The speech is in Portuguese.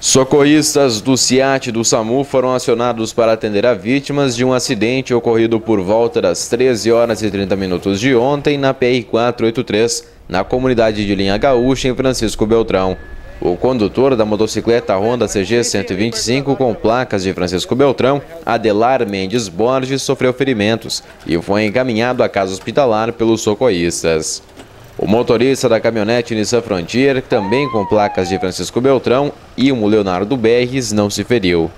Socorristas do CIAT do SAMU foram acionados para atender a vítimas de um acidente ocorrido por volta das 13 horas e 30 minutos de ontem na PR 483, na comunidade de Linha Gaúcha, em Francisco Beltrão. O condutor da motocicleta Honda CG 125 com placas de Francisco Beltrão, Adelar Mendes Borges, sofreu ferimentos e foi encaminhado à casa hospitalar pelos socorristas. O motorista da caminhonete Nissan Frontier, também com placas de Francisco Beltrão e o Leonardo Berres, não se feriu.